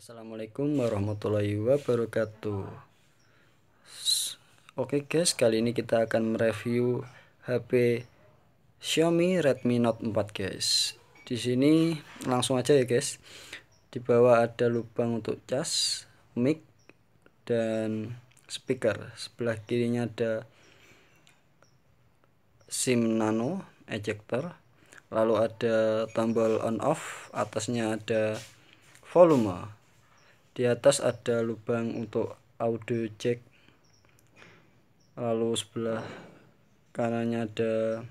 Assalamualaikum warahmatullahi wabarakatuh Oke guys kali ini kita akan mereview HP Xiaomi Redmi Note 4 guys di sini langsung aja ya guys di bawah ada lubang untuk cas mic dan speaker sebelah kirinya ada SIM nano ejector lalu ada tombol on off atasnya ada volume di atas ada lubang untuk audio jack lalu sebelah kanannya ada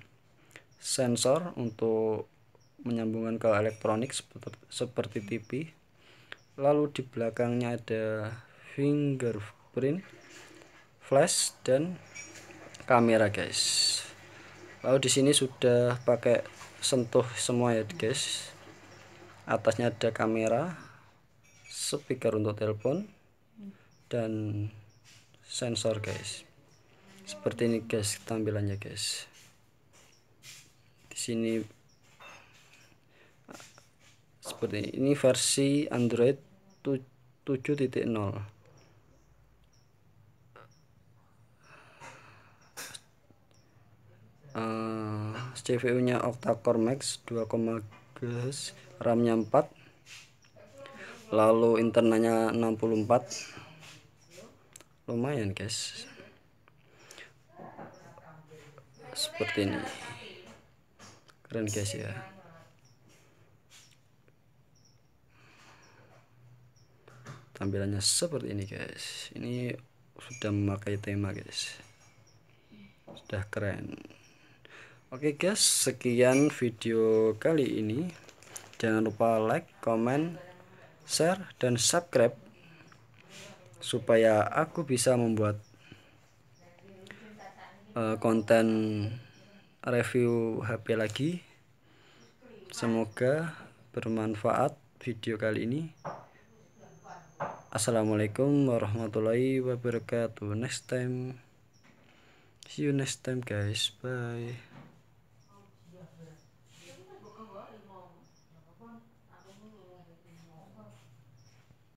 sensor untuk menyambungkan ke elektronik seperti, seperti TV lalu di belakangnya ada fingerprint flash dan kamera guys lalu di sini sudah pakai sentuh semua ya guys atasnya ada kamera speaker untuk telepon dan sensor guys seperti ini guys tampilannya guys di sini seperti ini, ini versi Android 7.0 eh, CPU nya octa-core max 2,12 RAM nya 4 lalu internanya 64 lumayan guys seperti ini keren guys ya tampilannya seperti ini guys ini sudah memakai tema guys sudah keren Oke guys, sekian video kali ini. Jangan lupa like, comment, share, dan subscribe supaya aku bisa membuat uh, konten review HP lagi. Semoga bermanfaat video kali ini. Assalamualaikum warahmatullahi wabarakatuh. Next time. See you next time guys. Bye.